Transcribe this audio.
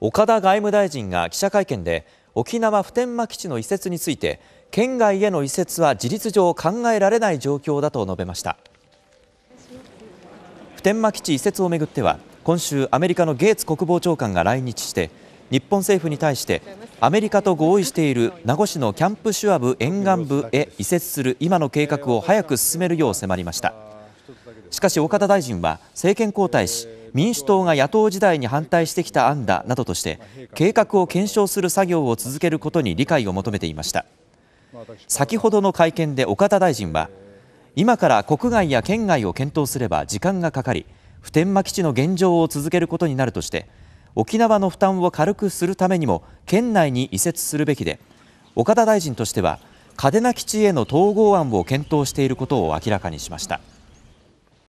岡田外務大臣が記者会見で沖縄普天間基地の移設について県外への移設は事実上考えられない状況だと述べました普天間基地移設をめぐっては今週アメリカのゲーツ国防長官が来日して日本政府に対してアメリカと合意している名護市のキャンプシュアブ沿岸部へ移設する今の計画を早く進めるよう迫りましたしかし岡田大臣は政権交代し民主党が野党時代に反対してきた案だなどとして計画を検証する作業を続けることに理解を求めていました先ほどの会見で岡田大臣は今から国外や県外を検討すれば時間がかかり普天間基地の現状を続けることになるとして沖縄の負担を軽くするためにも県内に移設するべきで岡田大臣としては嘉手納基地への統合案を検討していることを明らかにしました。